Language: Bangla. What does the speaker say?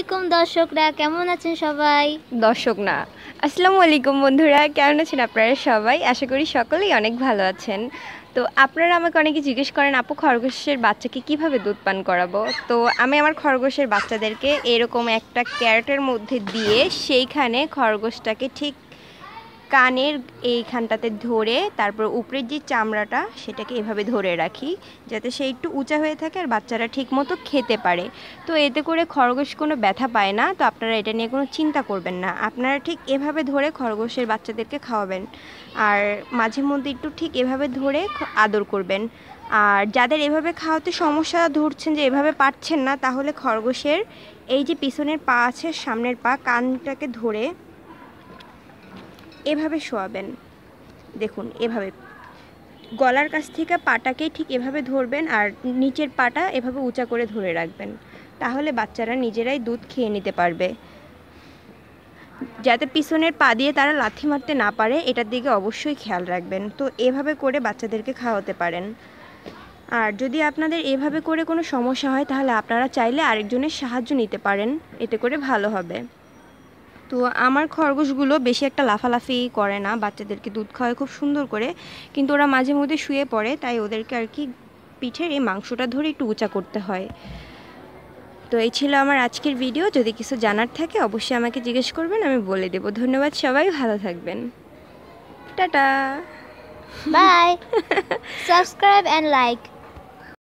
আলাইকুম দর্শকরা কেমন আছেন সবাই দর্শক না আসসালামু আলাইকুম বন্ধুরা কেমন আছেন আপনারা সবাই আশা করি সকলেই অনেক ভালো আছেন তো আপনারা আমাকে অনেকে জিজ্ঞেস করেন আপু খরগোশের বাচ্চাকে কিভাবে দুধ পান করাবো তো আমি আমার খরগোশের বাচ্চাদেরকে এরকম একটা ক্যারেটের মধ্যে দিয়ে সেইখানে খরগোশটাকে ঠিক কানের এইখানটাতে ধরে তারপর উপরের যে চামড়াটা সেটাকে এভাবে ধরে রাখি যাতে সে একটু উঁচা হয়ে থাকে আর বাচ্চারা ঠিকমতো খেতে পারে তো এতে করে খরগোশ কোনো ব্যথা পায় না তো আপনারা এটা নিয়ে কোনো চিন্তা করবেন না আপনারা ঠিক এভাবে ধরে খরগোশের বাচ্চাদেরকে খাওয়াবেন আর মাঝে মধ্যে একটু ঠিক এভাবে ধরে আদর করবেন আর যাদের এভাবে খাওয়াতে সমস্যা ধরছেন যে এভাবে পারছেন না তাহলে খরগোশের এই যে পিছনের পা আছে সামনের পা কানটাকে ধরে এভাবে শোয়াবেন দেখুন এভাবে গলার কাছ থেকে পাটাকে ঠিক এভাবে ধরবেন আর নিচের পাটা এভাবে উঁচা করে ধরে রাখবেন তাহলে বাচ্চারা নিজেরাই দুধ খেয়ে নিতে পারবে যাতে পিছনের পা দিয়ে তারা লাথি মারতে না পারে এটার দিকে অবশ্যই খেয়াল রাখবেন তো এভাবে করে বাচ্চাদেরকে খাওয়াতে পারেন আর যদি আপনাদের এভাবে করে কোনো সমস্যা হয় তাহলে আপনারা চাইলে আরেকজনের সাহায্য নিতে পারেন এতে করে ভালো হবে তো আমার খরগোশগুলো বেশি একটা লাফালাফি করে না বাচ্চাদেরকে দুধ খাওয়ায় খুব সুন্দর করে কিন্তু ওরা মাঝে মধ্যে শুয়ে পড়ে তাই ওদেরকে আর কি পিঠের এই মাংসটা ধরে একটু উঁচা করতে হয় তো এই ছিল আমার আজকের ভিডিও যদি কিছু জানার থাকে অবশ্যই আমাকে জিজ্ঞেস করবেন আমি বলে দেব ধন্যবাদ সবাই ভালো থাকবেন tata bye subscribe and like